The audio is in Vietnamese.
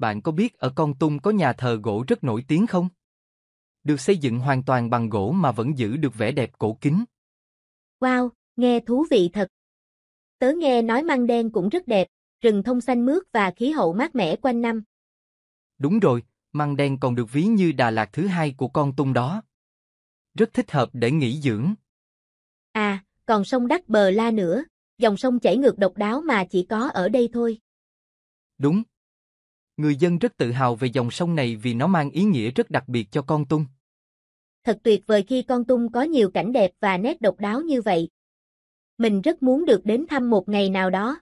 Bạn có biết ở Con Tum có nhà thờ gỗ rất nổi tiếng không? Được xây dựng hoàn toàn bằng gỗ mà vẫn giữ được vẻ đẹp cổ kính. Wow, nghe thú vị thật. Tớ nghe nói măng đen cũng rất đẹp, rừng thông xanh mướt và khí hậu mát mẻ quanh năm. Đúng rồi, măng đen còn được ví như Đà Lạt thứ hai của Con Tum đó. Rất thích hợp để nghỉ dưỡng. À, còn sông Đắc Bờ La nữa, dòng sông chảy ngược độc đáo mà chỉ có ở đây thôi. Đúng, Người dân rất tự hào về dòng sông này vì nó mang ý nghĩa rất đặc biệt cho Con Tung. Thật tuyệt vời khi Con Tung có nhiều cảnh đẹp và nét độc đáo như vậy. Mình rất muốn được đến thăm một ngày nào đó.